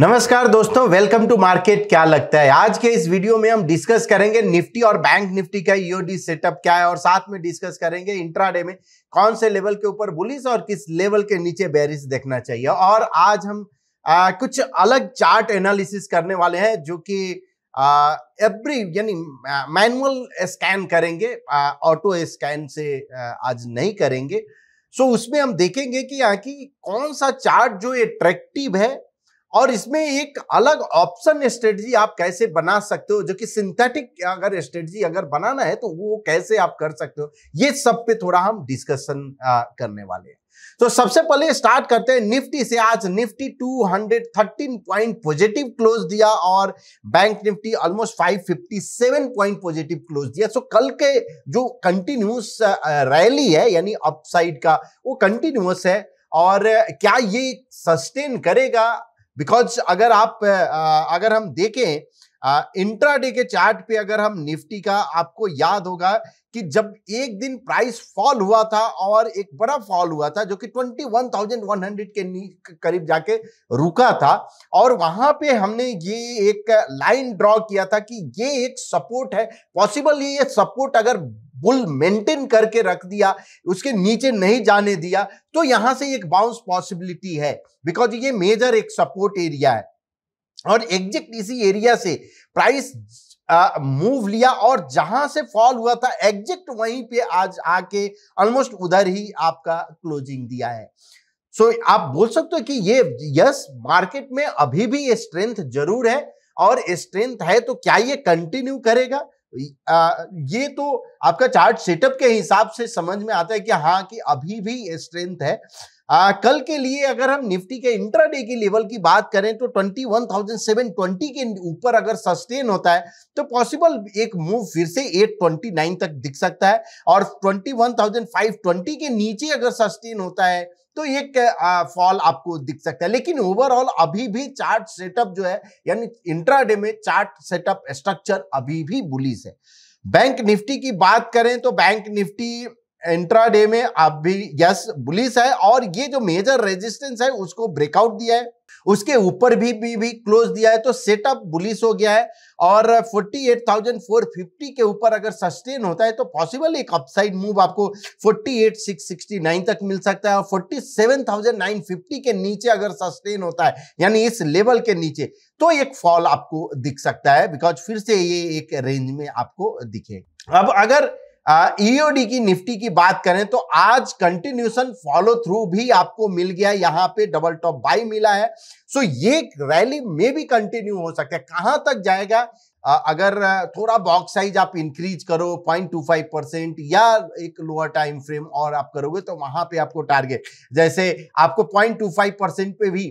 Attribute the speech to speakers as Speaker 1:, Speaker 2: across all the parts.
Speaker 1: नमस्कार दोस्तों welcome to market क्या लगता है आज के इस वीडियो में हम डिस्कस करेंगे निफ्टी और बैंक निफ्टी का ईओडी e सेटअप क्या है और साथ में डिस्कस करेंगे इंट्राडे में कौन से लेवल के ऊपर बुलिस और किस लेवल के नीचे बैरिस देखना चाहिए और आज हम आ, कुछ अलग चार्ट एनालिसिस करने वाले हैं जो कि एवरी यानी मैनुअल स्कैन करेंगे ऑटो स्कैन से आज नहीं करेंगे सो so, उसमें हम देखेंगे कि यहाँ की कौन सा चार्ट जो एट्रैक्टिव है और इसमें एक अलग ऑप्शन स्ट्रेटजी आप कैसे बना सकते हो जो कि सिंथेटिक अगर स्ट्रेटजी अगर बनाना है तो वो कैसे आप कर सकते हो ये सब पे थोड़ा हम डिस्कशन करने वाले हैं तो सबसे पहले स्टार्ट करते हैं निफ्टी से आज निफ्टी 213 पॉइंट पॉजिटिव क्लोज दिया और bank Nifty almost 557 point positive close दिया सो कल के जो कंटिन्यूस रैली है यानी अपसाइड का वो कंटिन्यूस है और क्या ये सस्टेन करेगा बिकॉज अगर आप अगर हम देखें इंट्रा डे के चार्ट पे अगर हम निफ्टी का आपको याद होगा कि जब एक दिन प्राइस फॉल हुआ था और एक बड़ा फॉल हुआ था जो कि 21,100 के करीब जाके रुका था और वहां पे हमने ये एक लाइन ड्रॉ किया था कि ये एक सपोर्ट है पॉसिबल ये सपोर्ट अगर बुल मेंटेन करके रख दिया उसके नीचे नहीं जाने दिया तो यहां से एक बाउंस पॉसिबिलिटी है बिकॉज ये मेजर एक सपोर्ट एरिया है और एग्जिट इसी एरिया से प्राइस मूव लिया और जहां से फॉल हुआ था एग्जिट वहीं पे आज आके ऑलमोस्ट उधर ही आपका क्लोजिंग दिया है सो so, आप बोल सकते हो कि ये यस मार्केट में अभी भी ये स्ट्रेंथ जरूर है और स्ट्रेंथ है तो क्या ये कंटिन्यू करेगा ये तो आपका चार्ट सेटअप के हिसाब से समझ में आता है कि हाँ कि अभी भी स्ट्रेंथ है आ, कल के लिए अगर हम निफ्टी के इंट्राडे की लेवल की बात करें तो 21,720 के ऊपर अगर सस्टेन होता है तो पॉसिबल एक मूव फिर से 829 तक दिख सकता है और 21,520 के नीचे अगर सस्टेन होता है तो एक फॉल आपको दिख सकता है लेकिन ओवरऑल अभी भी चार्ट सेटअप जो है यानी इंट्राडे में चार्ट सेटअप स्ट्रक्चर अभी भी बुलिस है बैंक निफ्टी की बात करें तो बैंक निफ्टी एंट्रा डे में आप भी यस बुलिस है और ये जो मेजर रेजिस्टेंस है उसको ब्रेकआउट दिया है उसके ऊपर भी भी, भी क्लोज दिया है तो सेटअप बुलिस हो गया है और 48,450 के ऊपर अगर सस्टेन होता है तो पॉसिबल एक अपसाइड मूव आपको 48,669 तक मिल सकता है और 47,950 के नीचे अगर सस्टेन होता है यानी इस लेवल के नीचे तो एक फॉल आपको दिख सकता है बिकॉज फिर से ये एक रेंज में आपको दिखेगा अब अगर ईओडी e की निफ्टी की बात करें तो आज कंटिन्यूशन फॉलो थ्रू भी आपको मिल गया यहां पे डबल टॉप बाई मिला है सो ये रैली में भी कंटिन्यू हो सकता है कहां तक जाएगा अगर थोड़ा बॉक्स साइज आप इंक्रीज करो 0.25 परसेंट या एक लोअर टाइम फ्रेम और आप करोगे तो वहां पे आपको टारगेट जैसे आपको 0.25 परसेंट पे भी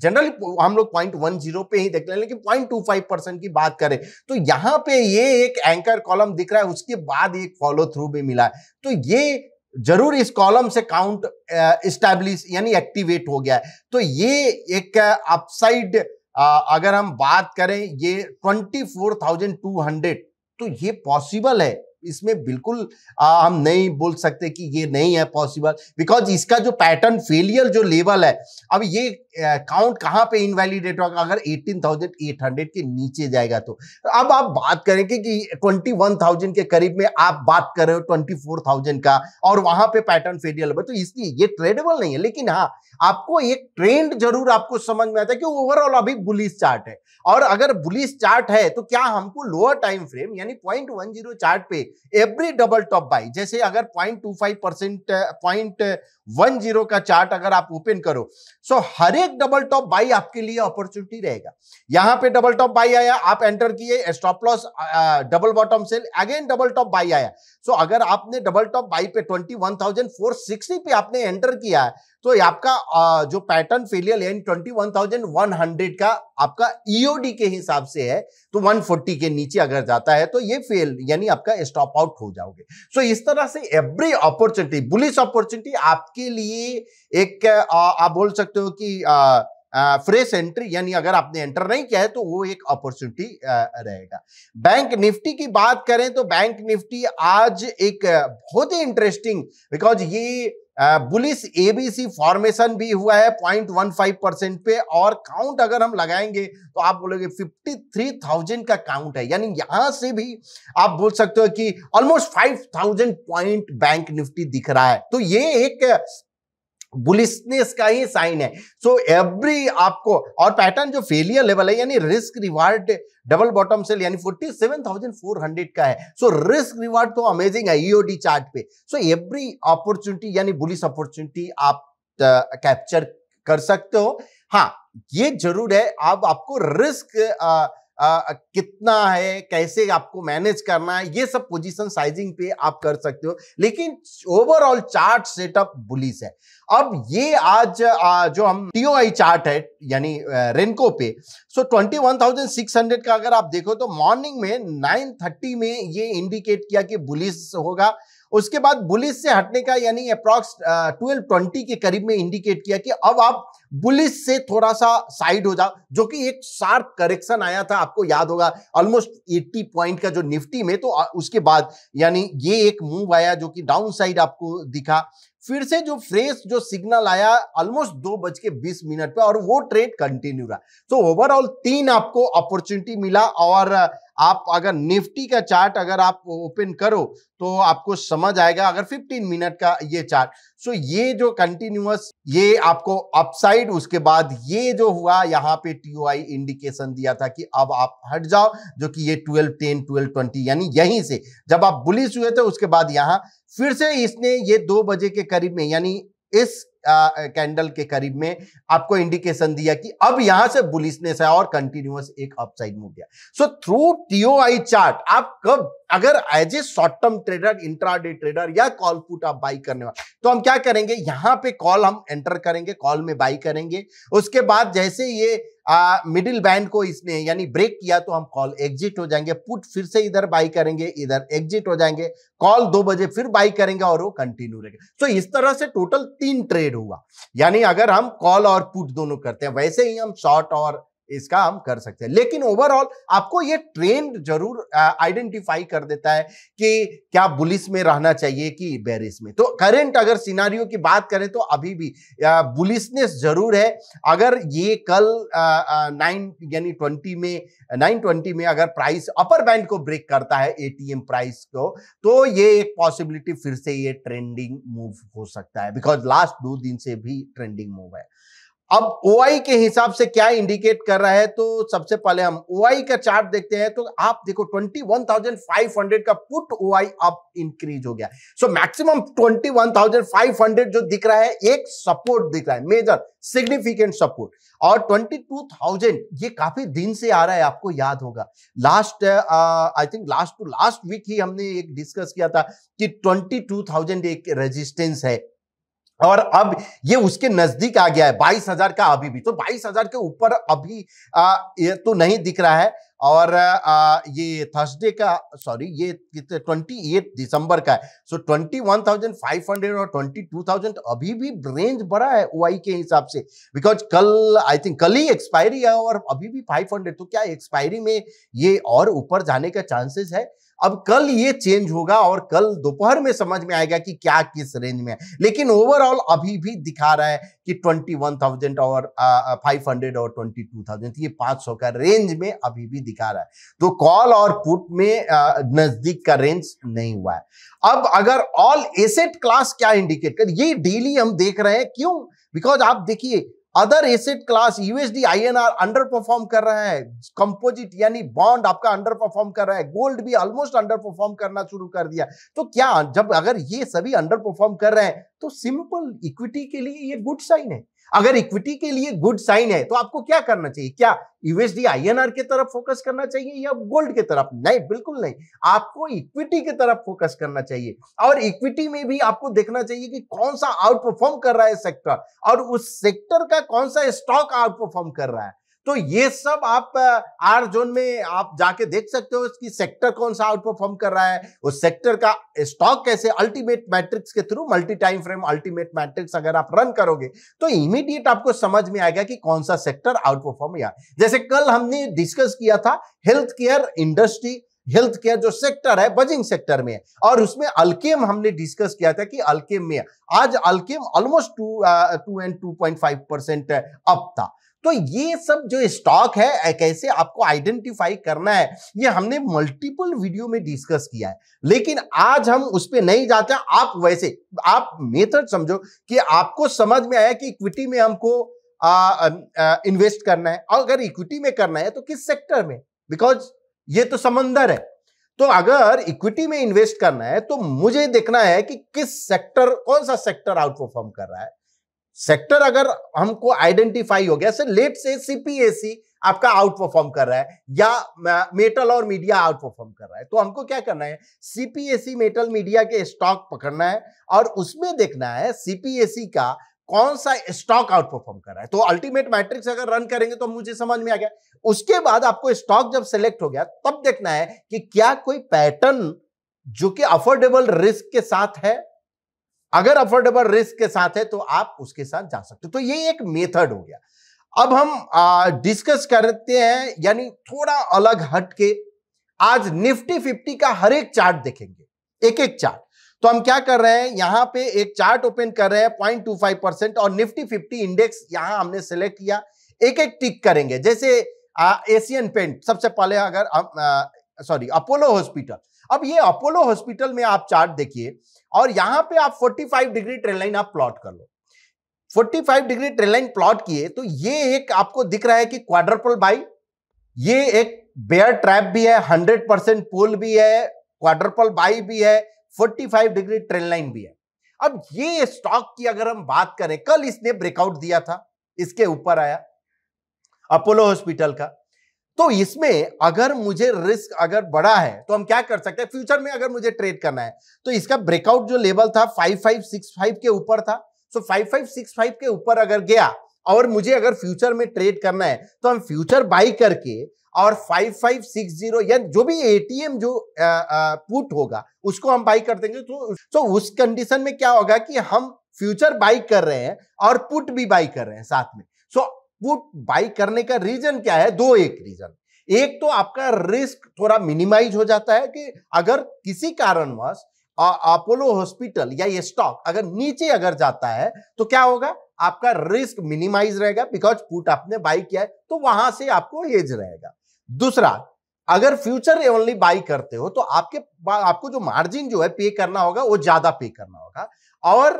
Speaker 1: जनरली हम लोग पॉइंट वन जीरो पे ही देख रहे हैं लेकिन पॉइंट टू फाइव परसेंट की बात करें तो यहां पे ये एक एंकर कॉलम दिख रहा है उसके बाद एक फॉलो थ्रू भी मिला है तो ये जरूर इस कॉलम से काउंट इस्टेब्लिश uh, यानी एक्टिवेट हो गया है तो ये एक अपसाइड uh, uh, अगर हम बात करें ये twenty four thousand two hundred तो ये पॉसिबल है इसमें बिल्कुल आ, हम नहीं बोल सकते कि ये नहीं है पॉसिबल बिकॉज इसका जो पैटर्न फेलियर जो लेवल है अब ये काउंट कहाँ पे इनवैलिडेट होगा अगर 18,800 के नीचे जाएगा तो अब आप बात करेंगे कि 21,000 के करीब में आप बात कर रहे हो 24,000 का और वहां पे पैटर्न फेलियर लेवल तो इसलिए ये ट्रेडेबल नहीं है लेकिन हाँ आपको एक ट्रेंड जरूर आपको समझ में आता है कि ओवरऑल अभी बुलिस चार्ट है और अगर बुलिस चार्ट है तो क्या हमको लोअर टाइम फ्रेम यानी पॉइंट चार्ट पे एवरी डबल टॉप बाई जैसे अगर point two five percent point one zero का चार्ट अगर आप ओपन करो सो हर एक डबल टॉप बाई आपके लिए अपॉर्चुनिटी रहेगा यहां पे डबल टॉप बाई आया आप एंटर किए stop loss double bottom sell again double top buy आया सो so, अगर आपने डबल टॉप बाई पे twenty one thousand four sixty पे आपने एंटर किया तो है तो आपका जो पैटर्न फेलियर यानी twenty one thousand one hundred का आपका ईओडी e के हिसाब से है तो वन फोर्टी के नीचे अगर जाता है तो ये फेल यानी आपका स्टॉप आउट हो जाओगे सो so इस तरह से एवरी अपॉर्चुनिटी बुलिस अपॉर्चुनिटी आप आपके लिए एक आ, आप बोल सकते हो कि फ्रेश एंट्री यानी अगर आपने एंटर नहीं किया है तो वो एक अपॉर्चुनिटी रहेगा बैंक निफ्टी की बात करें तो बैंक निफ्टी आज एक बहुत ही इंटरेस्टिंग बिकॉज ये बुलिस एबीसी फॉर्मेशन भी हुआ है पॉइंट वन फाइव परसेंट पे और काउंट अगर हम लगाएंगे तो आप बोलोगे फिफ्टी थ्री थाउजेंड का काउंट है यानी यहां से भी आप बोल सकते हो कि almost five thousand point bank Nifty दिख रहा है तो ये एक बुलिसनेस का ही साइन है सो so, एवरी आपको और पैटर्न जो फेलियर लेवल है यानी risk reward double bottom sell यानी 47,400 का है सो रिस्क रिवार्ड तो अमेजिंग है ईओडी e चार्ट पे सो एवरी अपॉर्चुनिटी यानी बुलिस अपॉर्चुनिटी आप कैप्चर कर सकते हो हाँ ये जरूर है अब आप, आपको रिस्क आ, आ, कितना है कैसे आपको मैनेज करना है ये सब पोजीशन साइजिंग पे आप कर सकते हो लेकिन ओवरऑल चार्ट सेटअप बुलिस है अब ये आज आ, जो हम टीओआई चार्ट है यानी रेनको पे so twenty one thousand six hundred का अगर आप देखो तो मॉर्निंग में नाइन थर्टी में ये इंडिकेट किया कि बुलिस होगा उसके बाद बुलिस से हटने का यानी अप्रॉक्स ट्वेल्व ट्वेंटी के करीब में इंडिकेट किया कि अब आप बुलिस से थोड़ा सा साइड हो जाओ जो कि एक शार्प करेक्शन आया था आपको याद होगा ऑलमोस्ट एट्टी पॉइंट का जो निफ्टी में तो उसके बाद यानी ये एक मूव आया जो कि डाउन साइड आपको दिखा फिर से जो फ्रेश जो सिग्नल आया ऑलमोस्ट दो बज के बीस मिनट पर और वो ट्रेड कंटिन्यू रहा तो ओवरऑल तीन आपको अपॉर्चुनिटी मिला और आप अगर निफ्टी का चार्ट अगर आप ओपन करो तो आपको समझ आएगा अगर 15 मिनट का ये चार्ट सो so ये जो कंटिन्यूस ये आपको अपसाइड उसके बाद ये जो हुआ यहाँ पे टी इंडिकेशन दिया था कि अब आप हट जाओ जो कि ये 12 टेन ट्वेल्व ट्वेंटी यानी यहीं से जब आप बुलिस हुए थे उसके बाद यहाँ फिर से इसने ये दो बजे के करीब में यानी इस कैंडल के करीब में आपको इंडिकेशन दिया कि अब यहां से बुलिसनेस है और कंटिन्यूस एक अपसाइड मूव गया सो थ्रू आई चार्ट आप कब अगर as a short term trader intra trader या कॉल पुट आप बाई करने वाले तो हम क्या करेंगे यहां पे कॉल हम एंटर करेंगे कॉल में बाई करेंगे उसके बाद जैसे ये मिडिल बैंड को इसने यानी ब्रेक किया तो हम कॉल एग्जिट हो जाएंगे पुट फिर से इधर बाई करेंगे इधर एग्जिट हो जाएंगे कॉल दो बजे फिर बाई करेंगे और वो कंटिन्यू रहेगा तो so, इस तरह से टोटल तीन ट्रेड हुआ यानी अगर हम कॉल और पुट दोनों करते हैं वैसे ही हम शॉर्ट और इसका हम कर सकते हैं लेकिन ओवरऑल आपको ये ट्रेंड जरूर आइडेंटिफाई कर देता है कि क्या बुलिस में रहना चाहिए कि बेरिस में तो करंट अगर सिनारियों की बात करें तो अभी भी बुलिसनेस जरूर है अगर ये कल नाइन यानी ट्वेंटी में नाइन ट्वेंटी में अगर प्राइस अपर बैंड को ब्रेक करता है एटीएम प्राइस को तो ये एक पॉसिबिलिटी फिर से ये ट्रेंडिंग मूव हो सकता है बिकॉज लास्ट दो दिन से भी ट्रेंडिंग मूव है अब ओ के हिसाब से क्या इंडिकेट कर रहा है तो सबसे पहले हम ओ का चार्ट देखते हैं तो आप देखो 21,500 का पुट ओ अब इंक्रीज हो गया सो मैक्सिमम 21,500 जो दिख रहा है एक सपोर्ट दिख रहा है मेजर सिग्निफिकेंट सपोर्ट और 22,000 ये काफी दिन से आ रहा है आपको याद होगा last I think last to last week ही हमने एक डिस्कस किया था कि ट्वेंटी एक रेजिस्टेंस है और अब ये उसके नजदीक आ गया है बाईस हजार का अभी भी तो बाईस हजार के ऊपर अभी आ, ये तो नहीं दिख रहा है और आ, ये थर्सडे का सॉरी ये ट्वेंटी एट दिसंबर का है so twenty one thousand five hundred और ट्वेंटी टू थाउजेंड अभी भी रेंज बड़ा है ओआई के हिसाब से बिकॉज कल आई थिंक कल ही एक्सपायरी है और अभी भी फाइव हंड्रेड तो क्या एक्सपायरी में ये और ऊपर जाने का चांसेस है अब कल ये चेंज होगा और कल दोपहर में समझ में आएगा कि क्या किस रेंज में है लेकिन ओवरऑल अभी भी दिखा रहा है कि 21,000 और फाइव 500 और 22,000 ये 500 का रेंज में अभी भी दिखा रहा है तो कॉल और पुट में नजदीक का रेंज नहीं हुआ है अब अगर ऑल एसेट क्लास क्या इंडिकेट कर ये डेली हम देख रहे हैं क्यों बिकॉज आप देखिए other asset class USD I R underperform कर रहा है कंपोजिट यानी बॉन्ड आपका अंडर परफॉर्म कर रहा है गोल्ड भी ऑलमोस्ट अंडर परफॉर्म करना शुरू कर दिया तो क्या जब अगर ये सभी अंडर परफॉर्म कर रहे हैं तो सिंपल इक्विटी के लिए ये गुड साइन है अगर इक्विटी के लिए गुड साइन है तो आपको क्या करना चाहिए क्या यूएसडी आईएनआर के तरफ फोकस करना चाहिए या गोल्ड के तरफ नहीं बिल्कुल नहीं आपको इक्विटी के तरफ फोकस करना चाहिए और इक्विटी में भी आपको देखना चाहिए कि कौन सा आउट परफॉर्म कर रहा है सेक्टर और उस सेक्टर का कौन सा स्टॉक आउट परफॉर्म कर रहा है तो ये सब आप आर जोन में आप जाके देख सकते हो इसकी सेक्टर कौन सा आउट परफॉर्म कर रहा है उस सेक्टर का स्टॉक कैसे अल्टीमेट मैट्रिक्स के through multi time frame ultimate matrix अगर आप रन करोगे तो इमीडिएट आपको समझ में आएगा कि कौन सा सेक्टर आउट परफॉर्म या जैसे कल हमने डिस्कस किया था health care industry health care जो सेक्टर है बजिंग सेक्टर में है और उसमें अल्केम हमने डिस्कस किया था कि अल्केम में आज Alkem almost two two and two point five percent up था तो ये सब जो स्टॉक है कैसे आपको आइडेंटिफाई करना है ये हमने मल्टीपल वीडियो में डिस्कस किया है लेकिन आज हम उस पर नहीं जाते आप वैसे आप मेथड समझो कि आपको समझ में आया कि इक्विटी में हमको इन्वेस्ट करना है और अगर इक्विटी में करना है तो किस सेक्टर में बिकॉज ये तो समंदर है तो अगर इक्विटी में इन्वेस्ट करना है तो मुझे देखना है कि किस सेक्टर कौन सा सेक्टर आउट परफॉर्म कर रहा है सेक्टर अगर हमको आइडेंटिफाई हो गया लेट से सीपीएसई आपका आउट परफॉर्म कर रहा है या मेटल और मीडिया आउट परफॉर्म कर रहा है तो हमको क्या करना है सीपीएसई मेटल मीडिया के स्टॉक पकड़ना है और उसमें देखना है सीपीएसई का कौन सा स्टॉक आउट परफॉर्म कर रहा है तो अल्टीमेट मैट्रिक्स अगर रन करेंगे तो मुझे समझ में आ गया उसके बाद आपको स्टॉक जब सेलेक्ट हो गया तब देखना है कि क्या कोई पैटर्न जो कि अफोर्डेबल रिस्क के साथ है अगर अफोर्डेबल रिस्क के साथ है तो आप उसके साथ जा सकते तो ये एक मेथड हो गया अब हम डिस्कस करते हैं यानी थोड़ा अलग हट के आज निफ्टी फिफ्टी का हर एक चार्ट देखेंगे एक एक चार्ट तो हम क्या कर रहे हैं यहां पे एक चार्ट ओपन कर रहे हैं पॉइंट टू फाइव परसेंट और निफ्टी फिफ्टी इंडेक्स यहां हमने सेलेक्ट किया एक एक टिक करेंगे जैसे आ, एशियन पेंट सबसे पहले अगर सॉरी अपोलो हॉस्पिटल अब ये अपोलो हॉस्पिटल में आप चार्ट देखिए और यहां पे आप 45 डिग्री ट्रेन लाइन आप प्लॉट कर लो 45 डिग्री ट्रेन लाइन प्लॉट किए तो ये एक आपको दिख रहा है कि क्वाड्रपल बाई ये एक बेयर ट्रैप भी है 100 परसेंट पोल भी है क्वाड्रपल बाई भी है 45 डिग्री ट्रेन लाइन भी है अब ये स्टॉक की अगर हम बात करें कल इसने ब्रेकआउट दिया था इसके ऊपर आया अपोलो हॉस्पिटल का तो इसमें अगर मुझे रिस्क अगर बड़ा है तो हम क्या कर सकते हैं फ्यूचर में अगर मुझे ट्रेड करना है तो इसका ब्रेकआउट जो लेवल था 5565 के ऊपर था सो 5565 के ऊपर अगर गया और मुझे अगर फ्यूचर में ट्रेड करना है तो हम फ्यूचर बाई करके और 5560 या जो भी एटीएम जो आ, आ, पुट होगा उसको हम बाई कर देंगे तो, तो उस कंडीशन में क्या होगा कि हम फ्यूचर बाई कर रहे हैं और पुट भी बाई कर रहे हैं साथ में सो so, वो बाई करने का रीजन क्या है दो एक रीजन एक तो आपका रिस्क थोड़ा मिनिमाइज हो जाता है कि अगर किसी कारणवश अपोलो हॉस्पिटल या ये स्टॉक अगर नीचे अगर जाता है तो क्या होगा आपका रिस्क मिनिमाइज रहेगा बिकॉज पुट आपने बाई किया है तो वहां से आपको हेज रहेगा दूसरा अगर फ्यूचर ओनली बाई करते हो तो आपके आपको जो मार्जिन जो है पे करना होगा वो ज्यादा पे करना होगा और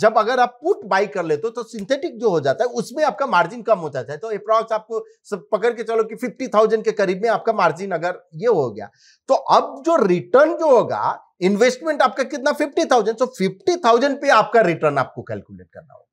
Speaker 1: जब अगर आप पुट बाई कर लेते हो तो सिंथेटिक जो हो जाता है उसमें आपका मार्जिन कम हो जाता है तो अप्रॉक्स आपको सब पकड़ के चलो कि फिफ्टी थाउजेंड के करीब में आपका मार्जिन अगर ये हो गया तो अब जो रिटर्न जो होगा इन्वेस्टमेंट आपका कितना fifty thousand so fifty thousand पे आपका रिटर्न आपको कैलकुलेट करना होगा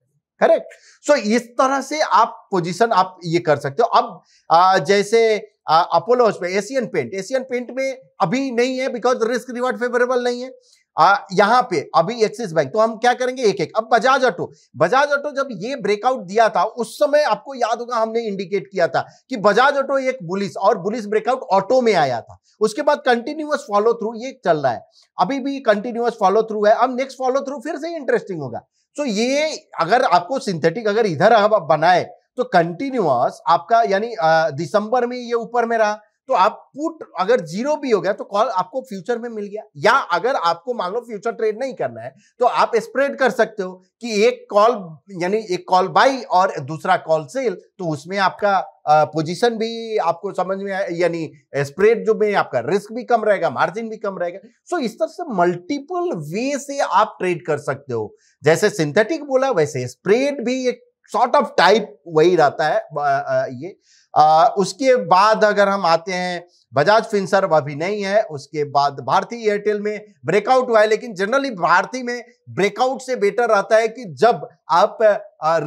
Speaker 1: करेक्ट सो so, इस तरह से आप पोजिशन आप ये कर सकते हो अब आ, जैसे Apollo Asian paint Asian paint में अभी नहीं है बिकॉज रिस्क रिवार्ड फेवरेबल नहीं है आ, यहां पे अभी एक्सिस बैंक तो हम क्या करेंगे एक एक अब बजाज ऑटो बजाज ऑटो जब ये ब्रेकआउट दिया था उस समय आपको याद होगा हमने इंडिकेट किया था कि बजाज ऑटो एक बुलिस और बुलिस ब्रेकआउट ऑटो में आया था उसके बाद कंटिन्यूअस फॉलो थ्रू ये चल रहा है अभी भी कंटिन्यूअस फॉलो थ्रू है अब नेक्स्ट फॉलो थ्रू फिर से इंटरेस्टिंग होगा तो ये अगर आपको सिंथेटिक अगर इधर आप बनाए तो कंटिन्यूअस आपका यानी दिसंबर में ये ऊपर में रहा तो आप पुट अगर जीरो भी हो गया तो कॉल आपको फ्यूचर में मिल गया या अगर आपको मान लो फ्यूचर ट्रेड नहीं करना है तो आप स्प्रेड कर सकते हो कि एक कॉल यानी एक कॉल बाई और दूसरा कॉल सेल तो उसमें आपका पोजीशन भी आपको समझ में आए यानी स्प्रेड जो में आपका रिस्क भी कम रहेगा मार्जिन भी कम रहेगा सो इस तरह से मल्टीपल वे से आप ट्रेड कर सकते हो जैसे सिंथेटिक बोला वैसे स्प्रेड भी एक शॉर्ट ऑफ टाइप वही रहता है ये आ, उसके बाद अगर हम आते हैं बजाज फिंसर अभी नहीं है उसके बाद भारतीय एयरटेल में ब्रेकआउट हुआ है लेकिन जनरली भारतीय में ब्रेकआउट से बेटर रहता है कि जब आप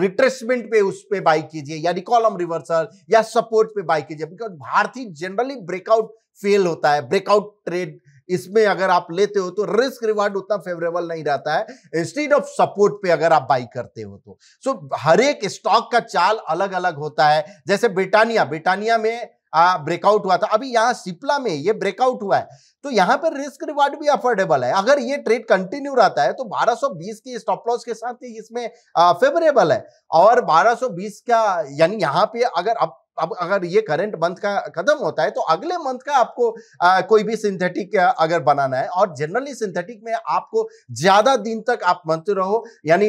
Speaker 1: रिट्रेसमेंट पे उस पर बाई कीजिए या रिकॉलम रिवर्सल या सपोर्ट पे बाई कीजिए बिकॉज भारतीय जनरली ब्रेकआउट फेल होता है ब्रेकआउट ट्रेड इसमें अगर आप लेते हो तो रिस्क रिवार्ड उतना फेवरेबल नहीं रहता है इंस्टीड ऑफ सपोर्ट पे अगर आप बाई करते हो तो सो so, हर एक स्टॉक का चाल अलग अलग होता है जैसे ब्रिटानिया ब्रिटानिया में ब्रेकआउट हुआ था अभी यहां सिप्ला में ये ब्रेकआउट हुआ है तो यहां पर रिस्क रिवार्ड भी अफोर्डेबल है अगर ये ट्रेड कंटिन्यू रहता है तो 1220 की स्टॉप लॉस के साथ ही इसमें फेवरेबल है और 1220 का यानी यहां पे अगर अब अब अगर ये करंट मंथ का कदम होता है तो अगले मंथ का आपको आ, कोई भी सिंथेटिक अगर बनाना है और जनरली सिंथेटिक में आपको ज्यादा दिन तक आप मंथ रहो यानी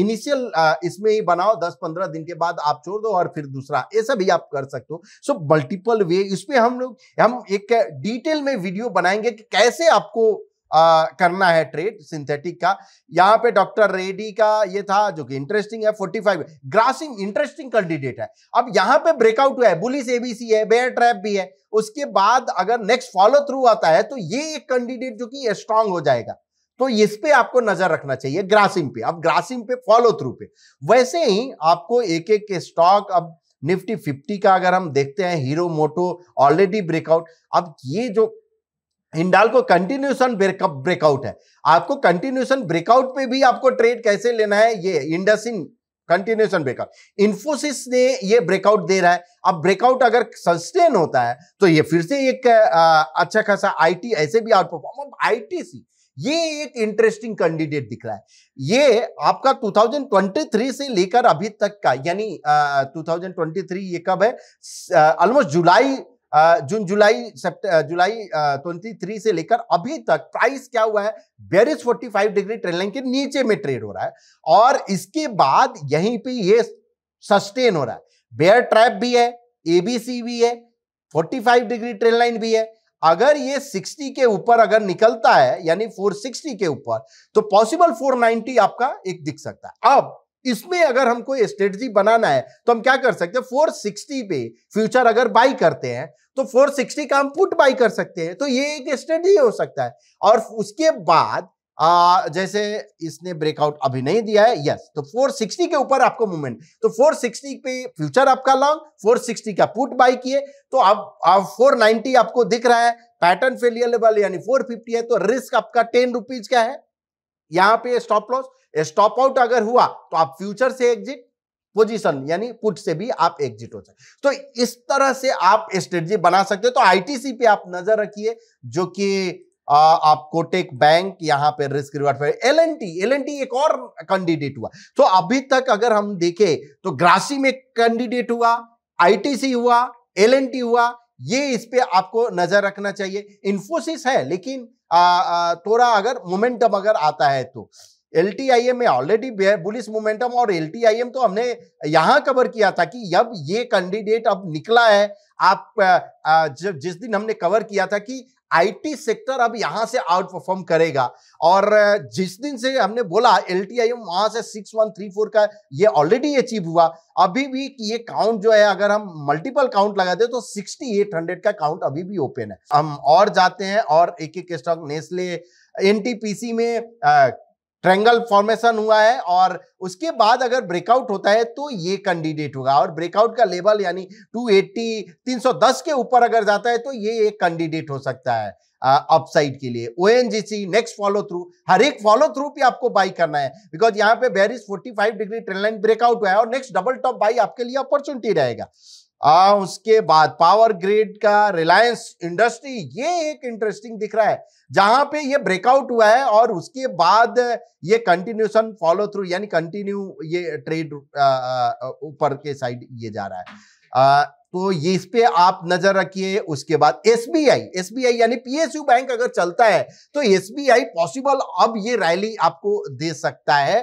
Speaker 1: इनिशियल इसमें ही बनाओ 10-15 दिन के बाद आप छोड़ दो और फिर दूसरा ऐसा भी आप कर सकते हो सो मल्टीपल वे इसमें हम लोग हम एक डिटेल में वीडियो बनाएंगे कि कैसे आपको आ, करना है ट्रेड सिंथेटिक का यहां पे डॉक्टर रेडी का ये था जो कि इंटरेस्टिंग है 45 ग्रासिंग इंटरेस्टिंग कैंडिडेट है अब यहां पे ब्रेकआउट हुआ है बुलिस एबीसी है बेयर ट्रैप भी है उसके बाद अगर नेक्स्ट फॉलो थ्रू आता है तो ये एक कैंडिडेट जो कि स्ट्रांग हो जाएगा तो इस पे आपको नजर रखना चाहिए ग्रासिम पे अब ग्रासिम पे फॉलो थ्रू पे वैसे ही आपको एक एक के स्टॉक अब निफ्टी 50 का अगर हम देखते हैं हीरो मोटो ऑलरेडी ब्रेकआउट अब ये जो हिंडाल को कंटिन्यूशन ब्रेकआउट है आपको कंटिन्यूशन ब्रेकआउट पे भी आपको ट्रेड कैसे लेना है ये इंडसिन कंटिन्यूशन ब्रेकआउट इंफोसिस ने ये ब्रेकआउट दे रहा है अब ब्रेकआउट अगर सस्टेन होता है तो ये फिर से एक आ, अच्छा खासा आईटी ऐसे भी आउट परफॉर्म अब आईटीसी ये एक इंटरेस्टिंग कैंडिडेट दिख रहा है ये आपका 2023 से लेकर अभी तक का यानी 2023 ये कब है ऑलमोस्ट जुलाई जून जुलाई जुलाई ट्वेंटी थ्री से लेकर अभी तक प्राइस क्या हुआ है बेरिस 45 डिग्री ट्रेड लाइन के नीचे में ट्रेड हो रहा है और इसके बाद यहीं पे ये सस्टेन हो रहा है बेयर ट्रैप भी है एबीसी भी है 45 डिग्री ट्रेड लाइन भी है अगर ये 60 के ऊपर अगर निकलता है यानी 460 के ऊपर तो पॉसिबल 490 आपका एक दिख सकता है अब इसमें अगर हमको स्ट्रेटजी बनाना है तो हम क्या कर सकते हैं 460 पे फ्यूचर अगर बाई करते हैं तो 460 का हम पुट बाई कर सकते हैं तो ये एक स्ट्रेटजी हो सकता है और उसके बाद आ, जैसे इसने ब्रेकआउट अभी नहीं दिया है यस तो 460 के ऊपर आपको मूवमेंट तो 460 पे फ्यूचर आपका लॉन्ग 460 का पुट बाई किए तो आप, आप 490 आपको दिख रहा है पैटर्न फेलियर लेवल यानी 450 है तो रिस्क आपका टेन रुपीज का है यहां पे स्टॉप लॉस स्टॉप आउट अगर हुआ तो आप फ्यूचर से एग्जिट पोजीशन यानी पुट से भी आप एग्जिट हो सकते तो इस तरह से आप स्ट्रेटजी बना सकते हो तो आईटीसी पे आप नजर रखिए जो कि आप कोटेक बैंक यहां पे risk reward factor L N T L N T एक और कैंडिडेट हुआ तो अभी तक अगर हम देखें तो ग्रासी में कैंडिडेट हुआ आईटीसी हुआ एल एन टी हुआ ये इस पे आपको नजर रखना चाहिए इंफोसिस है लेकिन थोड़ा अगर मोमेंटम अगर आता है तो एल टी आई एम में ऑलरेडी बुलिस मोमेंटम और एल टी आई एम तो हमने यहाँ कवर किया था कि अब ये कैंडिडेट अब निकला है आप जिस दिन हमने कवर किया था कि आईटी सेक्टर अब यहां से आउट परफॉर्म करेगा और जिस दिन से हमने बोला एल टी वहां से सिक्स वन थ्री फोर का ये ऑलरेडी अचीव हुआ अभी भी ये काउंट जो है अगर हम मल्टीपल काउंट लगाते तो सिक्सटी एट हंड्रेड का काउंट अभी भी ओपन है हम और जाते हैं और एक एक स्टॉक नेस्ले एनटीपीसी में ट्रेंगल फॉर्मेशन हुआ है और उसके बाद अगर ब्रेकआउट होता है तो ये कैंडिडेट होगा और ब्रेकआउट का लेवल यानी 280 310 के ऊपर अगर जाता है तो ये एक कैंडिडेट हो सकता है अपसाइड के लिए ओ नेक्स्ट फॉलो थ्रू हर एक फॉलो थ्रू पे आपको बाई करना है बिकॉज यहाँ पे bearish 45 degree trendline line breakout हुआ है और नेक्स्ट डबल टॉप बाई आपके लिए अपॉर्चुनिटी रहेगा आ, उसके बाद पावर ग्रिड का रिलायंस इंडस्ट्री ये एक इंटरेस्टिंग दिख रहा है जहां पे ये ब्रेकआउट हुआ है और उसके बाद ये कंटिन्यूशन फॉलो थ्रू यानी कंटिन्यू ये ट्रेड ऊपर के साइड ये जा रहा है आ, तो ये इस पे आप नजर रखिए उसके बाद एसबीआई एसबीआई यानी पीएसयू बैंक अगर चलता है तो एसबीआई पॉसिबल अब ये रैली आपको दे सकता है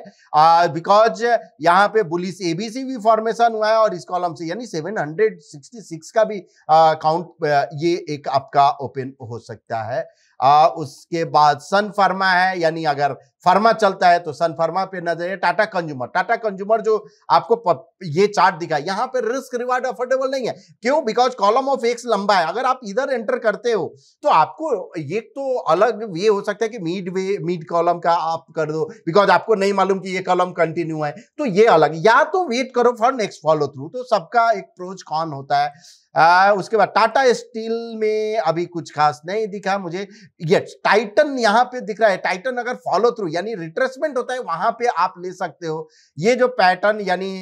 Speaker 1: बिकॉज यहाँ पे बुलिस एबीसी भी फॉर्मेशन हुआ है और इस कॉलम से यानी 766 का भी काउंट ये एक आपका ओपन हो सकता है आ, उसके बाद सन फार्मा है यानी अगर फार्मा चलता है तो सन फार्मा पे नजर है टाटा कंज्यूमर टाटा कंज्यूमर जो आपको ये चार्ट दिखा यहाँ पे रिस्क रिवार्ड अफोर्डेबल नहीं है क्यों बिकॉज कॉलम ऑफ एक्स लंबा है अगर आप इधर एंटर करते हो तो आपको एक तो अलग ये हो सकता है कि मिड वे मिड कॉलम का आप कर दो बिकॉज आपको नहीं मालूम कि ये कॉलम कंटिन्यू है तो ये अलग या तो वेट करो फॉर नेक्स्ट फॉलो थ्रू तो सबका एक प्रोज कॉन होता है आ, उसके बाद टाटा स्टील में अभी कुछ खास नहीं दिखा मुझे ये टाइटन यहां पे दिख रहा है टाइटन अगर फॉलो थ्रू यानी रिट्रेसमेंट होता है वहां पे आप ले सकते हो ये जो पैटर्न यानी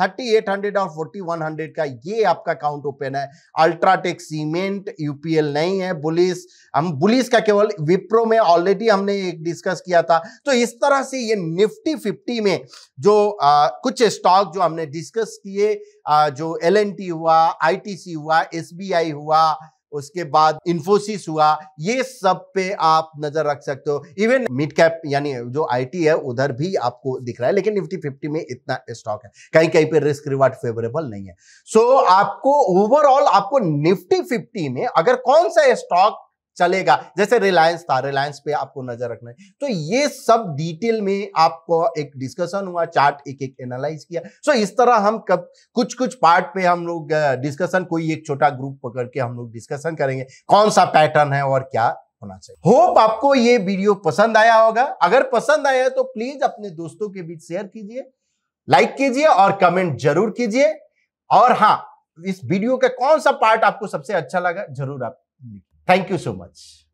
Speaker 1: थर्टी एट हंड्रेड और फोर्टी वन हंड्रेड का ये आपका अकाउंट ओपन है अल्ट्राटेक सीमेंट यूपीएल नहीं है बुलिस हम बुलिस का केवल विप्रो में ऑलरेडी हमने एक डिस्कस किया था तो इस तरह से ये निफ्टी फिफ्टी में जो आ, कुछ स्टॉक जो हमने डिस्कस किए जो एल हुआ आई आईटीसी हुआ एसबीआई हुआ उसके बाद इंफोसिस हुआ ये सब पे आप नजर रख सकते हो इवन मिड कैप यानी जो आईटी है उधर भी आपको दिख रहा है लेकिन निफ्टी फिफ्टी में इतना स्टॉक है कहीं कहीं पे रिस्क रिवार्ड फेवरेबल नहीं है सो so, आपको ओवरऑल आपको निफ्टी फिफ्टी में अगर कौन सा स्टॉक चलेगा जैसे रिलायंस था रिलायंस पे आपको नजर रखना है तो ये सब डिटेल में आपको एक डिस्कशन हुआ चार्ट एक एक एनालाइज किया सो इस तरह हम कब कुछ कुछ पार्ट पे हम लोग डिस्कशन कोई एक छोटा ग्रुप पकड़ के हम लोग डिस्कशन करेंगे कौन सा पैटर्न है और क्या होना चाहिए होप आपको ये वीडियो पसंद आया होगा अगर पसंद आया तो प्लीज अपने दोस्तों के बीच शेयर कीजिए लाइक कीजिए और कमेंट जरूर कीजिए और हाँ इस वीडियो का कौन सा पार्ट आपको सबसे अच्छा लगा जरूर आप Thank you so much.